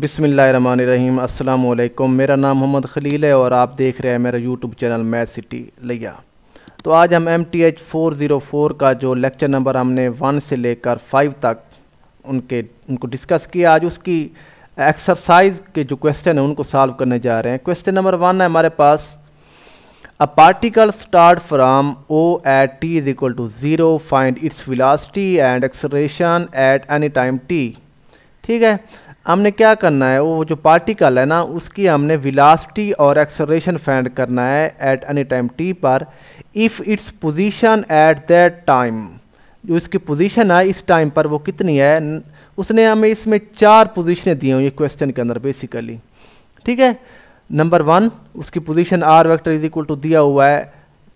बिसमीम अल्लाम मेरा नाम मोहम्मद खलील है और आप देख रहे हैं मेरा यूट्यूब चैनल मैथ सिटी लिया तो आज हम M T H four zero four का जो लेक्चर नंबर हमने वन से लेकर फाइव तक उनके उनको डिस्कस किया आज उसकी एक्सरसाइज के जो क्वेश्चन हैं उनको सॉल्व करने जा रहे हैं क्वेश्चन नंबर वन है हमारे पास a particle start from O at T is equal to zero find its velocity and acceleration at any time T ठीक है हमने क्या करना है वो जो पार्टिकल है ना उसकी हमने विलासिटी और एक्सलेशन फाइंड करना है एट एनी टाइम टी पर if its position at that time जो इसकी पोजीशन है इस टाइम पर वो कितनी है उसने हमें इसमें चार पोजीशनें दी हुई क्वेश्चन के अंदर बेसिकली ठीक है नंबर वन उसकी position R vector is equal to दिया हुआ है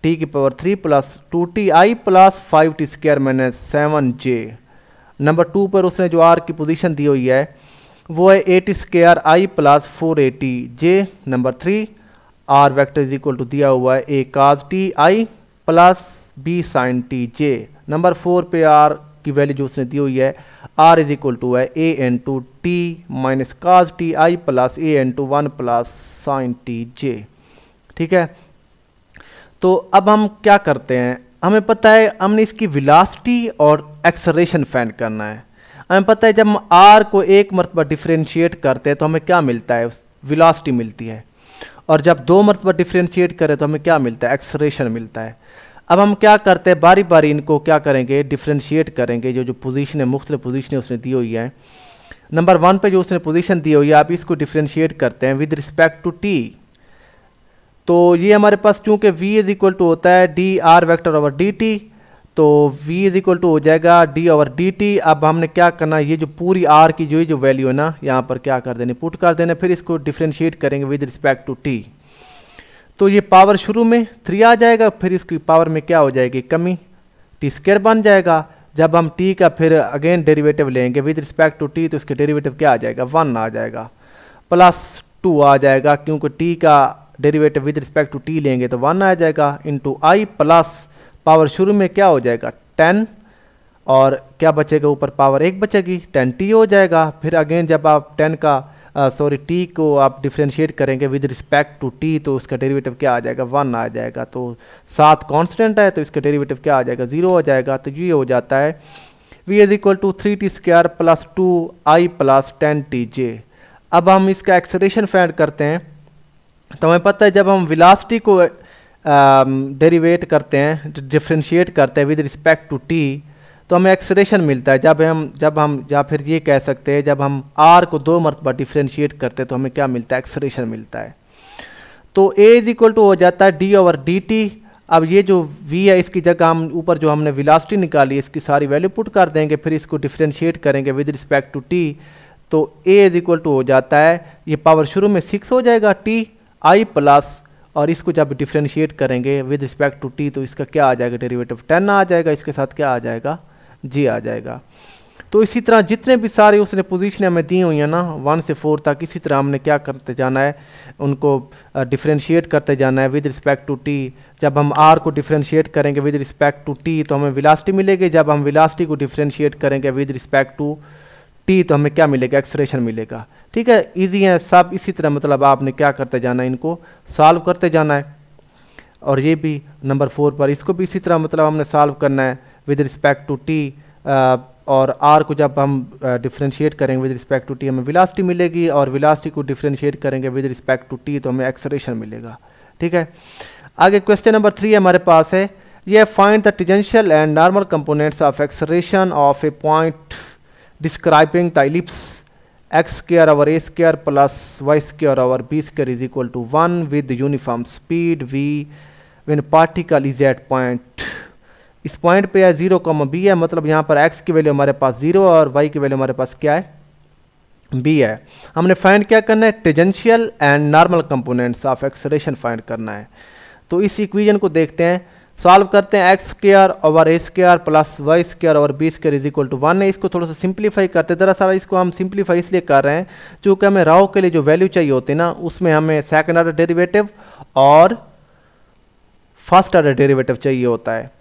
टी की power three plus two T I plus five T square minus seven J number two पर उसने जो आर की पोजीशन दी हुई है वो है at square I plus four A T J number three R vector is equal to दिया हुआ है A cos T I plus B sine T J number four पे आर की वैल्यू जो उसने दी हुई है आर इज इक्वल टू है A N two T minus cos T I plus A N two one plus sine T J ठीक है तो अब हम क्या करते हैं हमें पता है हमने इसकी विलासिटी और एक्सरेशन फैन करना है हमें पता है जब हम आर को एक मरतबा डिफ्रेंशिएट करते हैं तो हमें क्या मिलता है विलासिटी मिलती है और जब दो मरतबा डिफ्रेंशिएट करें तो हमें क्या मिलता है एक्सरेशन मिलता है अब हम क्या करते हैं बारी बारी इनको क्या करेंगे डिफ्रेंशिएट करेंगे जो जो पोजीशन है मुख्तलिफ पोजीशनें उसने दी हुई हैं नंबर वन पे जो उसने पोजीशन दी हुई है आप इसको डिफ्रेंशिएट करते हैं विद रिस्पेक्ट टू टी तो ये हमारे पास चूँकि वी इज़ इक्वल टू होता है D R vector over D T तो v इज इक्वल टू हो जाएगा d ओवर डी टी अब हमने क्या करना ये जो पूरी r की जो जो वैल्यू है ना यहाँ पर क्या कर देने पुट कर देने फिर इसको डिफ्रेंशिएट करेंगे विद रिस्पेक्ट टू t तो ये पावर शुरू में थ्री आ जाएगा फिर इसकी पावर में क्या हो जाएगी कमी टी स्क्र बन जाएगा जब हम t का फिर अगेन डेरिवेटिव लेंगे विद रिस्पेक्ट टू t तो इसके डेरिवेटिव क्या आ जाएगा वन आ जाएगा प्लस टू आ जाएगा क्योंकि टी का derivative with respect to T लेंगे तो वन आ जाएगा इंटू आई प्लस पावर शुरू में क्या हो जाएगा टेन और क्या बचेगा ऊपर पावर एक बचेगी टेन टी हो जाएगा फिर अगेन जब आप टेन का सॉरी टी को आप डिफ्रेंशिएट करेंगे विद रिस्पेक्ट टू टी तो उसका डेरिवेटिव क्या आ जाएगा वन आ जाएगा तो सात कांस्टेंट है तो इसका डेरिवेटिव क्या आ जाएगा ज़ीरो आ जाएगा तो ये हो जाता है V is equal to three T square plus two I plus ten T J अब हम इसका एक्सरेशन फैंड करते हैं तो हमें पता है जब हम विलास्टी को डेरीवेट um, uh, करते हैं डिफ्रेंशिएट करते हैं विद रिस्पेक्ट टू टी तो हमें एक्सरेशन मिलता है जब हम जब हम या फिर ये कह सकते हैं जब हम आर को दो मरतबा डिफ्रेंशिएट करते हैं तो हमें क्या मिलता है एक्सरेशन मिलता है तो ए इज इक्वल टू हो जाता है डी ओवर डी टी अब ये जो वी है इसकी जगह हम ऊपर जो हमने विलासिटी निकाली इसकी सारी वैल्यू पुट कर देंगे फिर इसको डिफ्रेंशिएट करेंगे विद रिस्पेक्ट टू टी तो ए इज इक्वल टू हो जाता है ये पावर शुरू में सिक्स हो जाएगा टी आई प्लस और इसको जब डिफ्रेंशिएट करेंगे विद रिस्पेक्ट टू टी तो इसका क्या आ जाएगा डेरिवेटिव टेन आ जाएगा इसके साथ क्या आ जाएगा जी आ जाएगा तो इसी तरह जितने भी सारे उसने पोजीशनें हमें दी हुई हैं ना वन से फोर तक इसी तरह हमने क्या करते जाना है उनको डिफ्रेंशिएट करते जाना है विद रिस्पेक्ट टू टी जब हम आर को डिफ्रेंशिएट करेंगे विद रिस्पेक्ट टू टी तो हमें विलास्टी मिलेगी जब हम विलास्टी को डिफ्रेंशिएट करेंगे विद रिस्पेक्ट टू टी तो हमें क्या मिलेगा एक्सरेशन मिलेगा ठीक है इजी है सब इसी तरह मतलब आपने क्या करते जाना है इनको सॉल्व करते जाना है और ये भी नंबर फोर पर इसको भी इसी तरह मतलब हमने सॉल्व करना है विद रिस्पेक्ट टू टी और आर को जब हम डिफ्रेंशिएट करेंगे विद रिस्पेक्ट टू टी हमें विलासिटी मिलेगी और विलासिटी को डिफ्रेंशिएट करेंगे विद रिस्पेक्ट टू टी तो हमें एक्सरेशन मिलेगा ठीक है आगे क्वेश्चन नंबर थ्री हमारे पास है ये find the tangential and normal components of acceleration of a point describing the ellipse X square over A square plus Y square over B square is equal to one with uniform speed V when particle is at point इस point पे है zero comma B है मतलब यहाँ पर x की value हमारे पास जीरो और वाई की वैल्यू हमारे पास क्या है बी है हमने फाइंड क्या करना है tangential and normal components of acceleration find करना है तो इस इक्वेशन को देखते हैं सॉल्व करते हैं X square over A square plus Y square over B square is equal to one है इसको थोड़ा सा सिंप्लीफाई करते हैं दरअसल इसको हम सिंप्लीफाई इसलिए कर रहे हैं क्योंकि हमें राव के लिए जो वैल्यू चाहिए होती है ना उसमें हमें सेकेंड आर्डर डेरिवेटिव और फर्स्ट आर्डर डेरिवेटिव चाहिए होता है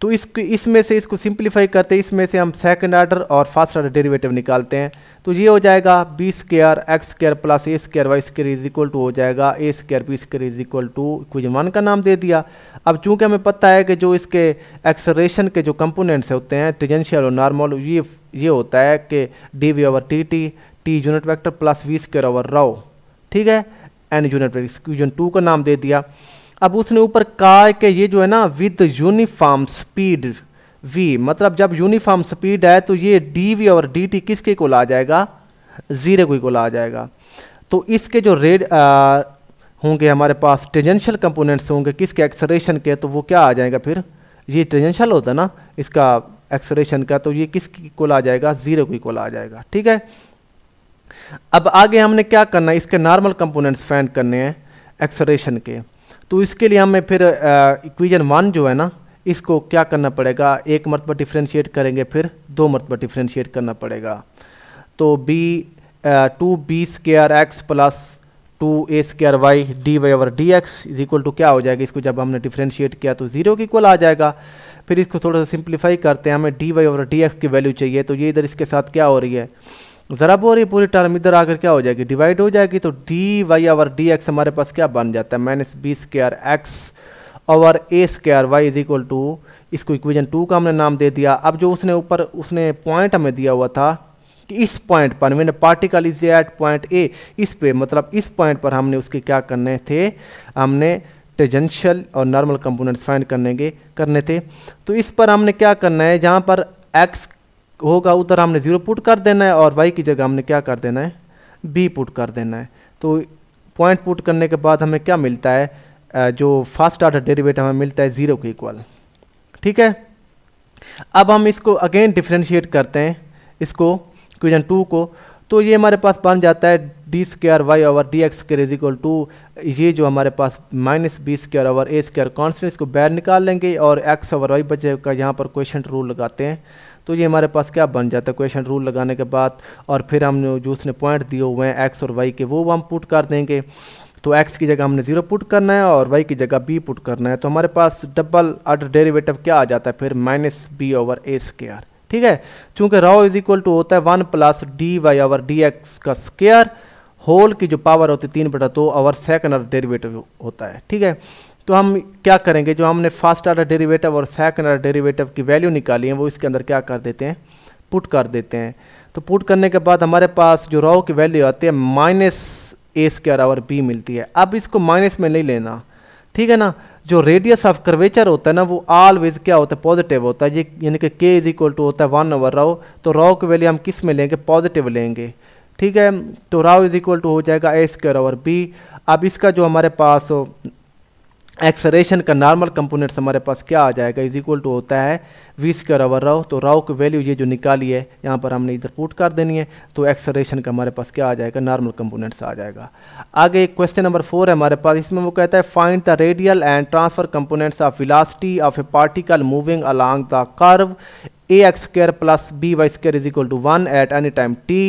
तो इस इसमें से इसको सिंप्लीफाई करते हैं इसमें से हम सेकंड ऑर्डर और फर्स्ट ऑर्डर डेरिवेटिव निकालते हैं तो ये हो जाएगा B square X square plus A square Y square is equal to हो जाएगा A square B square is equal to कुछ वन का नाम दे दिया अब चूंकि हमें पता है कि जो इसके एक्सरेशन के जो कंपोनेंट्स होते हैं टेजेंशियल और नॉर्मल ये ये होता है कि D we over T T T unit vector plus V square over rho ठीक है N unit vector equation two का नाम दे दिया अब उसने ऊपर कहा कि ये जो है ना विद यूनिफॉर्म स्पीड वी मतलब जब यूनिफॉर्म स्पीड है तो ये डी वी और डी टी किसके को आ जाएगा जीरो को को आ जाएगा तो इसके जो रेड होंगे हमारे पास टेजेंशियल कंपोनेंट्स होंगे किसके एक्सरेशन के तो वो क्या आ जाएगा फिर ये टेजेंशियल होता है ना इसका एक्सरेशन का तो ये किसके को ला जाएगा जीरो को को आ जाएगा ठीक है अब आगे हमने क्या करना है इसके नॉर्मल कंपोनेंट्स फाइंड करने हैं एक्सरेशन के तो इसके लिए हमें फिर इक्वेजन वन जो है ना इसको क्या करना पड़ेगा एक मरतबा डिफ्रेंशिएट करेंगे फिर दो मरतबा डिफ्रेंशिएट करना पड़ेगा तो B two B square X plus two A square Y D Y over D X is equal to क्या हो जाएगा इसको जब हमने डिफ्रेंशिएट किया तो जीरो की इक्वल आ जाएगा फिर इसको थोड़ा सा सिंप्लीफाई करते हैं हमें D Y over D X की वैल्यू चाहिए तो ये इधर इसके साथ क्या हो रही है ज़रा बोर ये पूरी टर्म इधर आकर क्या हो जाएगी डिवाइड हो जाएगी तो D Y over D X हमारे पास क्या बन जाता है माइनस बी स्क्र एक्स और A square Y is equal to इसको इक्वेशन टू का हमने नाम दे दिया अब जो उसने ऊपर उसने पॉइंट हमें दिया हुआ था कि इस पॉइंट पर मैंने particle is at point A इस पे मतलब इस पॉइंट पर हमने उसके क्या करने थे हमने टेजेंशियल और नॉर्मल कंपोनेंट्स फाइंड करने के करने थे तो इस पर हमने क्या करना है जहाँ पर एक्स होगा उधर हमने ज़ीरो पुट कर देना है और वाई की जगह हमने क्या कर देना है बी पुट कर देना है तो पॉइंट पुट करने के बाद हमें क्या मिलता है जो फर्स्ट आर्डर डेरिवेटिव हमें मिलता है ज़ीरो के इक्वल ठीक है अब हम इसको अगेन डिफ्रेंशिएट करते हैं इसको क्वेश्चन टू को तो ये हमारे पास बन जाता है D square Y over D X square is equal to ये जो हमारे पास minus B square over A square constant इसको बैर निकाल लेंगे और एक्स ओवर वाई बचेगा यहाँ पर क्वेश्चन रूल लगाते हैं तो ये हमारे पास क्या बन जाता है क्वेश्चन रूल लगाने के बाद और फिर हम जो उसने पॉइंट दिए हुए हैं एक्स और वाई के वो हम पुट कर देंगे तो एक्स की जगह हमने ज़ीरो पुट करना है और वाई की जगह बी पुट करना है तो हमारे पास डबल अडर डेरीवेटिव क्या आ जाता है फिर minus B over A square ठीक है चूँकि राव इज इक्वल टू होता है one plus D Y over D X का स्केयर होल की जो पावर होती है तीन बटा दो तो और सेकंड अडर डेरीवेटिव होता है ठीक है तो हम क्या करेंगे जो हमने फर्स्ट आर्डर डेरिवेटिव और सेकंड आर्डर डेरिवेटिव की वैल्यू निकाली है वो इसके अंदर क्या कर देते हैं पुट कर देते हैं तो पुट करने के बाद हमारे पास जो रॉ की वैल्यू आती है minus A square over B मिलती है अब इसको माइनस में नहीं लेना ठीक है ना जो रेडियस ऑफ कर्वेचर होता है ना वो ऑलवेज क्या होता है पॉजिटिव होता है ये यानी कि के इज इक्वल टू होता है वन ओवर राव तो राव की वैल्यू हम किस में लेंगे पॉजिटिव लेंगे ठीक है तो राव इज इक्वल टू हो जाएगा ए स्क्वायर ओवर बी अब इसका जो हमारे पास एक्सरेशन का नॉर्मल कंपोनेंट्स हमारे पास क्या आ जाएगा इज इक्वल टू होता है वी स्क्र अवर राव तो राव की वैल्यू ये जो निकाली है यहाँ पर हमने इधर पुट कर देनी है तो एक्सरेशन का हमारे पास क्या आ जाएगा नॉर्मल कंपोनेंट्स आ जाएगा आगे एक क्वेश्चन नंबर फोर है हमारे पास इसमें वो कहता है find the radial and transfer components of velocity of a particle moving along the curve A X square plus B Y square is equal to one at any time T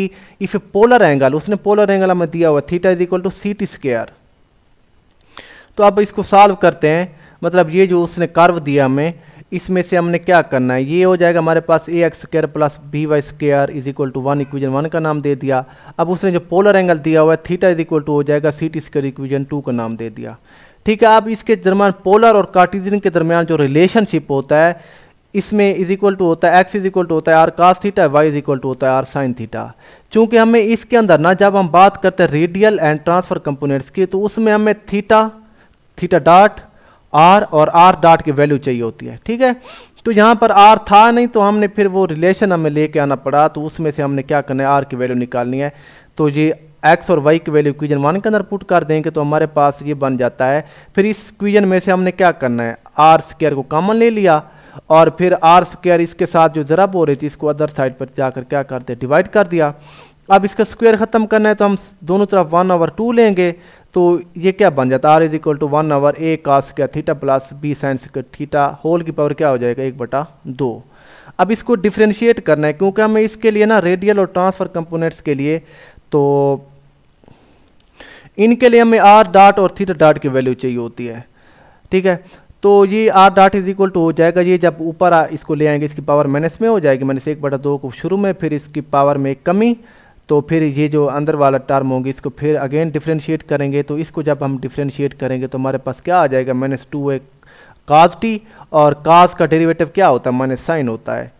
if a polar angle उसने polar angle हमें दिया हुआ theta is equal to C T square तो अब इसको solve करते हैं मतलब ये जो उसने कर्व दिया हमें इसमें से हमने क्या करना है ये हो जाएगा हमारे पास A X square plus B Y square is equal to one equation one का नाम दे दिया अब उसने जो पोलर एंगल दिया हुआ है थीटा इज इक्वल टू हो जाएगा C T square equation two का नाम दे दिया ठीक है अब इसके दरमियान पोलर और कार्टिजन के दरमियान जो रिलेशनशिप होता है इसमें इज इक्वल टू होता है एक्स इज इक्वल टू होता है are cos theta Y is equal to होता है आर साइन थीटा चूंकि हमें इसके अंदर ना जब हम बात करते हैं रेडियल एंड ट्रांसफर कंपोनेंट्स की तो उसमें हमें थीटा थीटा डॉट आर और आर डॉट की वैल्यू चाहिए होती है ठीक है तो यहाँ पर आर था नहीं तो हमने फिर वो रिलेशन हमें लेके आना पड़ा तो उसमें से हमने क्या करना है आर की वैल्यू निकालनी है तो ये एक्स और वाई की वैल्यू क्वीजन वन के अंदर पुट कर देंगे तो हमारे पास ये बन जाता है फिर इस क्वीजन में से हमने क्या करना है आर स्क्र को कॉमन ले लिया और फिर आर स्क्र इसके साथ जो ज़रा बो रही थी इसको अदर साइड पर जाकर क्या करते डिवाइड कर दिया अब इसका स्क्वायर ख़त्म करना है तो हम दोनों तरफ वन ओवर टू लेंगे तो ये क्या बन जाता है R is equal to one over A cos क्या theta plus B sine square theta whole की पावर क्या हो जाएगा एक बटा दो अब इसको डिफ्रेंशिएट करना है क्योंकि हमें इसके लिए ना रेडियल और ट्रांसफर कंपोनेंट्स के लिए तो इनके लिए हमें आर डाट और थीटा डाट की वैल्यू चाहिए होती है ठीक है तो ये R dot is equal to हो जाएगा ये जब ऊपर इसको ले आएंगे इसकी पावर माइनस में हो जाएगी माइनस एक बटा दो को शुरू में फिर इसकी पावर में कमी तो फिर ये जो अंदर वाला टर्म होंगे इसको फिर अगेन डिफ्रेंशिएट करेंगे तो इसको जब हम डिफ्रेंशिएट करेंगे तो हमारे पास क्या आ जाएगा minus two A cos T और काज का डेरिवेटिव क्या होता है माइनस साइन होता है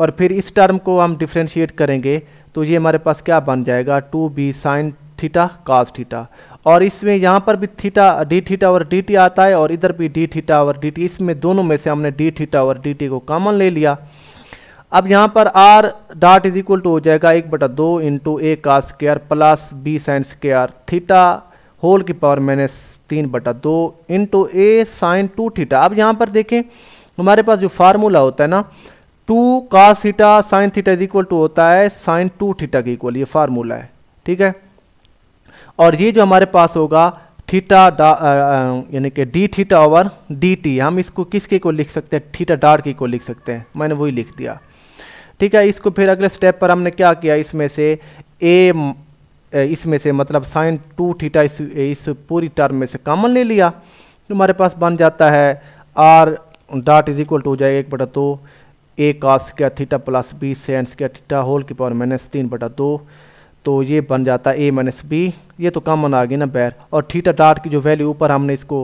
और फिर इस टर्म को हम डिफ्रेंशिएट करेंगे तो ये हमारे पास क्या बन जाएगा two B sine theta cos theta और इसमें यहाँ पर भी थीटा डी थीटा और डी टी आता है और इधर भी डी थीटा और डी टी इसमें दोनों में से हमने डी थीटा और डी टी को कॉमन ले लिया अब यहाँ पर R dot is equal to हो जाएगा एक बटा दो इंटू ए का square plus B sine square theta whole की पावर माइनस तीन बटा दो into A sine two theta अब यहाँ पर देखें हमारे पास जो फार्मूला होता है ना टू का theta sine theta is equal to होता है साइन टू थीटा के इक्वल ये फार्मूला है ठीक है और ये जो हमारे पास होगा थीटा यानी कि D theta over D T हम इसको किसके को लिख सकते हैं थीटा डाट के को लिख सकते हैं मैंने वही लिख दिया ठीक है इसको फिर अगले स्टेप पर हमने क्या किया इसमें से ए इसमें से मतलब साइन टू थीटा इस, इस पूरी टर्म में से कॉमन ले लिया तो हमारे पास बन जाता है R dot is equal to हो जाएगा एक बटा दो ए कास क्या थीटा प्लस बी सेंस क्या थीटा होल की पावर माइनस तीन बटा दो तो ये बन जाता है ए माइनस बी ये तो कॉमन आ गई ना बैर और थीटा डॉट की जो वैल्यू ऊपर हमने इसको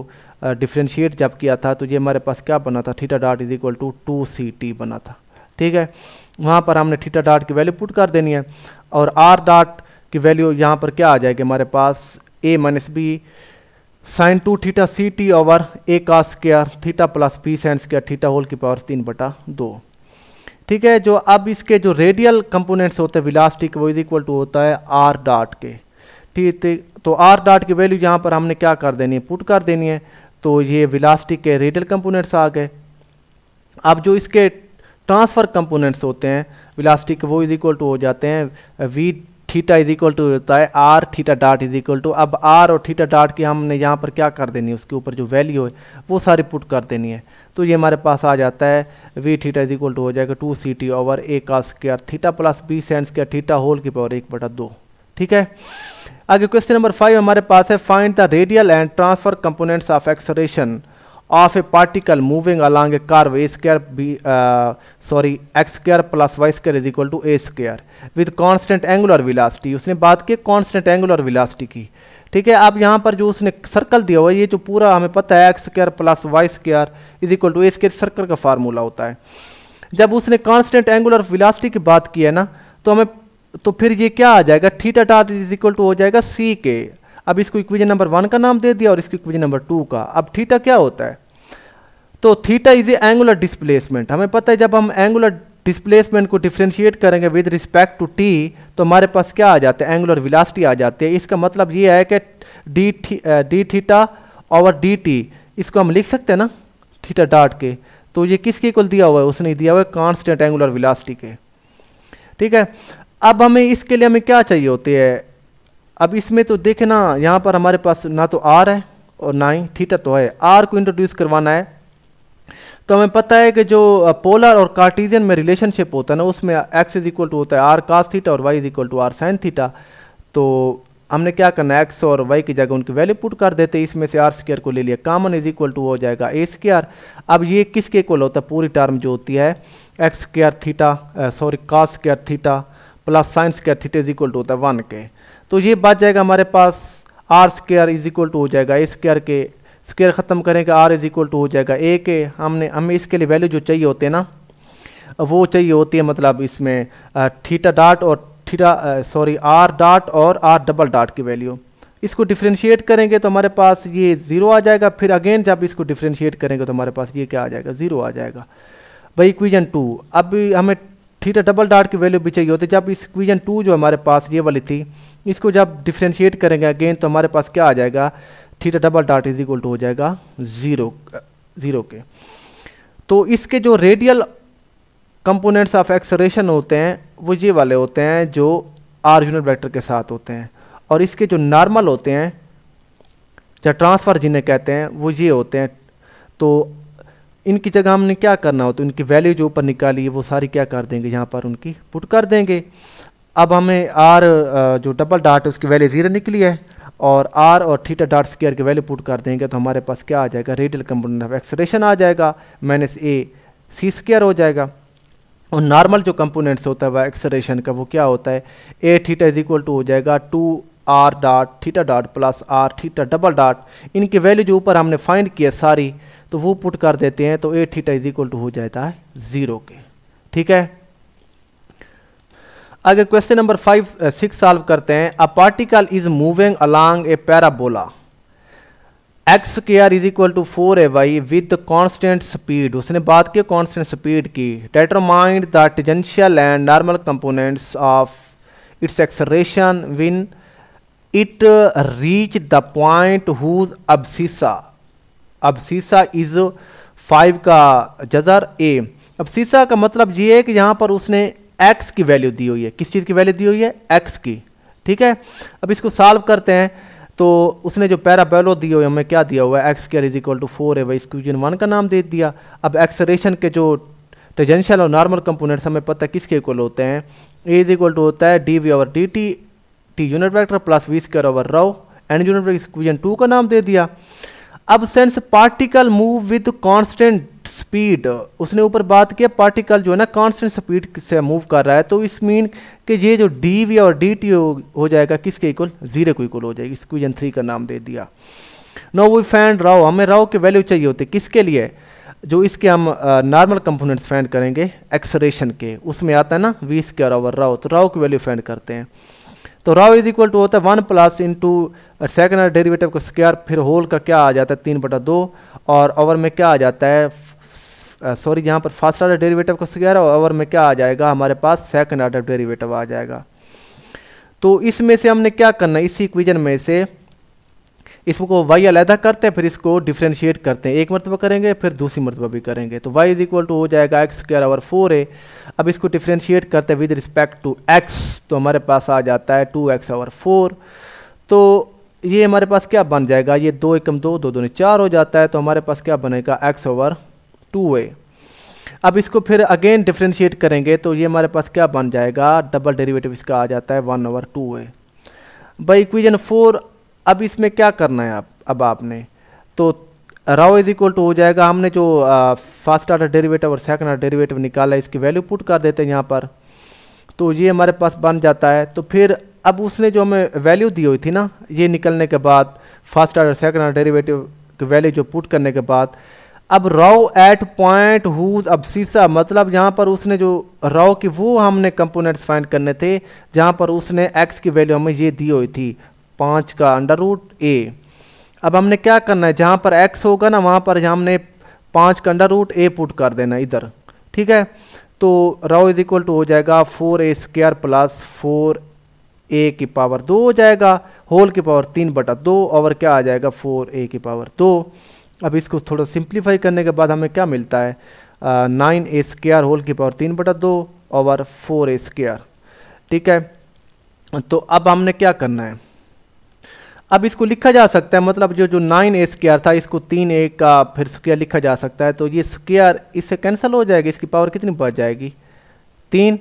डिफ्रेंशिएट जब किया था तो ये हमारे पास क्या बना था theta dot is equal to two C T बना था ठीक है वहाँ पर हमने थीटा डॉट की वैल्यू पुट कर देनी है और आर डॉट की वैल्यू यहाँ पर क्या आ जाएगी हमारे पास A minus B sine two theta C T over A का square theta plus B sine square theta whole की पावर तीन बटा दो ठीक है जो अब इसके जो रेडियल कंपोनेंट्स होते हैं विलास्टिक वो इज इक्वल टू होता है आर डॉट के ठीक है तो आर तो डॉट की वैल्यू यहाँ पर हमने क्या कर देनी है पुट कर देनी है तो ये विलास्टिक के रेडियल कंपोनेंट्स आ गए अब जो इसके ट्रांसफ़र कंपोनेंट्स होते हैं विलास्टिक वो इज इक्वल टू हो जाते हैं V theta is equal to होता है R theta dot is equal to अब आर और थीटा डाट की हमने यहाँ पर क्या कर देनी है उसके ऊपर जो वैल्यू है वो सारी पुट कर देनी है तो ये हमारे पास आ जाता है V theta is equal to हो जाएगा two C T over A का square theta plus B sine square theta whole की पावर एक बटा दो ठीक है आगे क्वेश्चन नंबर फाइव हमारे पास है find the radial and transfer components of acceleration of a particle moving along a curve square b sorry x square plus Y square is equal to a square with constant angular velocity उसने बात की constant angular velocity की ठीक है अब यहाँ पर जो उसने सर्कल दिया हुआ ये जो पूरा हमें पता है x square plus Y square is equal to a square circle का फार्मूला होता है जब उसने कॉन्स्टेंट एंगुलर विलासिटी की बात की है ना तो हमें तो फिर ये क्या आ जाएगा थीटा टाट इज इक्वल टू हो जाएगा सी के अब इसको इक्वेजन नंबर वन का नाम दे दिया और इसको इक्वेजन नंबर टू का अब थीटा क्या होता है तो theta is a angular displacement हमें पता है जब हम एंगुलर डिस्प्लेसमेंट को डिफ्रेंशिएट करेंगे विद रिस्पेक्ट टू टी तो हमारे पास क्या आ जाता है एंगुलर विलासिटी आ जाती है इसका मतलब ये है कि डी डी थीटा और डी टी इसको हम लिख सकते हैं ना थीटा डाट के तो ये किसके कुल दिया हुआ है उसने दिया हुआ है कॉन्स्टेंट एंगुलर विलासिटी के ठीक है अब हमें इसके लिए हमें क्या चाहिए होती है अब इसमें तो देखना यहाँ पर हमारे पास ना तो आर है और ना ही थीटा तो है आर को इंट्रोड्यूस करवाना है तो हमें पता है कि जो पोलर और कार्टिजियन में रिलेशनशिप होता है ना उसमें एक्स इज इक्वल टू होता है आर कास थीटा और y is equal to r sine theta तो हमने क्या करना है एक्स और वाई की जगह उनकी वैल्यू पुट कर देते इसमें से आर स्क्र को ले लिया कॉमन इज इक्वल टू हो जाएगा ए स्क्र अब ये किसके इक्वल होता है पूरी टर्म जो होती है x square theta sorry cos square theta plus sine square theta is equal to होता है वन के तो ये बच जाएगा हमारे पास r square is equal to हो जाएगा ए स्क्र के स्क्र ख़त्म करेंगे आर इज इक्वल टू हो जाएगा ए के हमने हमें इसके लिए वैल्यू जो चाहिए होते हैं ना वो चाहिए होती है मतलब इसमें थीटा डाट और थीटा सॉरी आर डाट और आर डबल डाट की वैल्यू इसको डिफ्रेंशिएट करेंगे तो हमारे पास ये ज़ीरो आ जाएगा फिर अगेन जब इसको डिफ्रेंशिएट करेंगे तो हमारे पास ये क्या आ जाएगा ज़ीरो आ जाएगा भाई इक्वीजन टू अब हमें थीटा डबल डॉट की वैल्यू भी चाहिए होती है जब इक्वेशन टू जो हमारे पास ये वाली थी इसको जब डिफ्रेंशिएट करेंगे अगेन तो हमारे पास क्या आ जाएगा theta double dot is equal to हो जाएगा ज़ीरो ज़ीरो के तो इसके जो रेडियल कंपोनेंट्स ऑफ एक्सरेशन होते हैं वो ये वाले होते हैं जो आर यूनिट वैक्टर के साथ होते हैं और इसके जो नॉर्मल होते हैं या ट्रांसफ़र जिन्हें कहते हैं वो ये होते हैं तो इनकी जगह हमने क्या करना हो तो इनकी वैल्यू जो ऊपर निकाली है वो सारी क्या कर देंगे यहाँ पर उनकी पुट कर देंगे अब हमें आर जो डबल डाट उसकी वैल्यू ज़ीरो निकली है और आर और थीटा डाट स्क्वायर की वैल्यू पुट कर देंगे तो हमारे पास क्या आ जाएगा रेडियल कंपोनेंट ऑफ एक्सरेशन आ जाएगा माइनस ए सी स्क्वायर हो जाएगा और नॉर्मल जो कंपोनेंट्स होता है वह एक्सरेशन का वो क्या होता है a theta is equal to हो जाएगा two r dot theta dot plus r theta double dot इनकी वैल्यू जो ऊपर हमने फाइंड किया सारी तो वो पुट कर देते हैं तो a theta is equal to हो जाता है ज़ीरो के ठीक है आगे question number five six solve करते हैं a particle is moving along a parabola x के r is equal to four a y with constant speed उसने बात की कॉन्स्टेंट स्पीड की determine the tangential and normal components of its acceleration when it reach the point whose abscissa abscissa is five का जजर ए अब सीसा का मतलब ये है कि यहाँ पर उसने एक्स की वैल्यू दी हुई है किस चीज़ की वैल्यू दी हुई है एक्स की ठीक है अब इसको सॉल्व करते हैं तो उसने जो पैराबेलो दी हुई हमें क्या दिया हुआ है x square is equal to four है भाई इसको वन का नाम दे दिया अब एक्सरेशन के जो टेजेंशियल और नॉर्मल कंपोनेंट्स हमें पता है किसके इक्वल होते हैं ए इज इक्वल टू होता है d we over D t T unit vector plus v square over rho and unit equation two का नाम दे दिया अब since particle move with constant speed उसने ऊपर बात किया पार्टिकल जो है ना कांस्टेंट स्पीड से मूव कर रहा है तो इस मीन कि ये जो डी वी और डी टी हो जाएगा किसके इक्वल जीरो को इक्वल हो जाएगी इक्वेजन थ्री का नाम दे दिया नो वी फैंड राव हमें राव के वैल्यू चाहिए होते किसके लिए जो इसके हम नॉर्मल कंपोनेंट्स फैंड करेंगे एक्सरेशन के उसमें आता है ना वी स्क्र ओवर राव तो राव की वैल्यू फैंड करते हैं तो राव इज इक्वल टू होता है वन प्लस इन टू सेकेंड डेरीवेटिव का स्क्यर फिर होल का क्या आ जाता है तीन बटा दो और ओवर में क्या आ जाता है सॉरी यहाँ पर फर्स्ट ऑर्डर डेरीवेटिव का स्क्वायर और ओवर में क्या आ जाएगा हमारे पास सेकेंड ऑर्डर डेरीवेटिव आ जाएगा तो इसमें से हमने क्या करना है इसी इक्वेजन में से इसको वाई अलहदा करते हैं फिर इसको डिफ्रेंशिएट करते हैं एक मरतबा करेंगे फिर दूसरी मरतबा भी करेंगे तो वाई इज इक्वल टू हो जाएगा x square over four a अब इसको डिफ्रेंशिएट करते हैं विद रिस्पेक्ट टू एक्स तो हमारे पास आ जाता है टू एक्स आवर फोर तो ये हमारे पास क्या बन जाएगा ये दो एकम दो दो दोनों चार हो जाता है तो हमारे पास क्या बनेगा एक्स ओवर टू ए अब इसको फिर अगेन डिफ्रेंशिएट करेंगे तो ये हमारे पास क्या बन जाएगा डबल डेरिवेटिव इसका आ जाता है one over two a by equation four अब इसमें क्या करना है आप अब आपने तो राव इज इक्वल टू हो जाएगा हमने जो फर्स्ट आर्डर डेरिवेटिव और सेकंड आर्डर डेरिवेटिव निकाला इसकी वैल्यू पुट कर देते हैं यहाँ पर तो ये हमारे पास बन जाता है तो फिर अब उसने जो हमें वैल्यू दी हुई थी ना ये निकलने के बाद first order second order derivative की वैल्यू जो पुट करने के बाद अब राव एट पॉइंट हुज अब सीसा मतलब यहाँ पर उसने जो राव की वो हमने कंपोनेंट्स फाइंड करने थे जहाँ पर उसने एक्स की वैल्यू हमें ये दी हुई थी पाँच का अंडर रूट ए अब हमने क्या करना है जहाँ पर एक्स होगा ना वहाँ पर हमने पाँच का अंडर रूट ए पुट कर देना इधर ठीक है तो राउ इज इक्वल टू हो जाएगा four a square plus four a की पावर दो हो जाएगा होल की पावर तीन बटा दो और क्या आ जाएगा फोर ए की पावर दो अब इसको थोड़ा सिंप्लीफाई करने के बाद हमें क्या मिलता है नाइन ए स्क्वायर होल की पावर तीन बटा दो और फोर ए स्क्वायर ठीक है तो अब हमने क्या करना है अब इसको लिखा जा सकता है मतलब जो जो नाइन ए स्क्र था इसको तीन ए का फिर स्क्यर लिखा जा सकता है तो ये स्क्यर इससे कैंसिल हो जाएगी इसकी पावर कितनी बच जाएगी तीन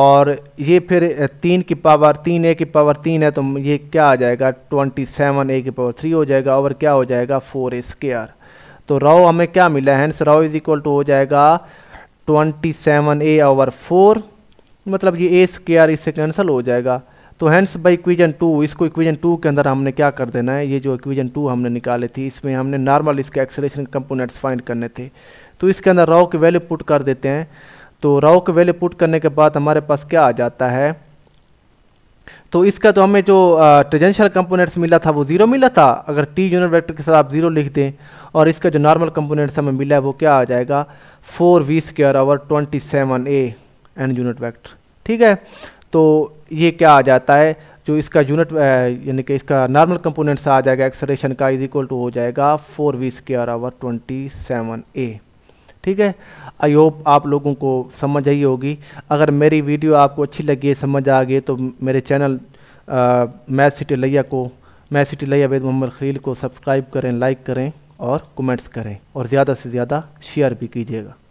और ये फिर तीन की पावर तीन ए की पावर तीन है तो ये क्या आ जाएगा ट्वेंटी सेवन ए की पावर थ्री हो जाएगा और क्या हो जाएगा फोर ए स्क्र तो राव हमें क्या मिला है राव इज इक्वल टू हो जाएगा twenty seven a over four मतलब ये ए स्क्र इससे कैंसिल हो जाएगा तो हैंड्स बाई इक्वीजन टू इसको इक्वीजन टू के अंदर हमने क्या कर देना है ये जो इक्वीजन टू हमने निकाली थी इसमें हमने नॉर्मल इसके एक्सेलेशन कंपोनेंट्स फाइंड करने थे तो इसके अंदर राव की वैल्यू पुट कर देते हैं तो राव की वैल्यू पुट करने के बाद हमारे पास क्या आ जाता है तो इसका तो हमें जो टेजेंशियल कंपोनेंट्स मिला था वो जीरो मिला था अगर टी यूनिट वेक्टर के साथ आप जीरो लिख दें और इसका जो नॉर्मल कंपोनेंट्स हमें मिला है वो क्या आ जाएगा four v square over twenty seven a n unit vector ठीक है तो ये क्या आ जाता है जो इसका यूनिट यानी कि इसका नॉर्मल कंपोनेंट्स आ जाएगा एक्सरेशन का इज इक्वल टू हो जाएगा four v square over twenty seven a ठीक है आई होप आप लोगों को समझ आई होगी अगर मेरी वीडियो आपको अच्छी लगी है समझ आ गई तो मेरे चैनल मैथ सिटी लैया को मैथ सिटी लैया वेद मोहम्मद खलील को सब्सक्राइब करें लाइक करें और कमेंट्स करें और ज़्यादा से ज़्यादा शेयर भी कीजिएगा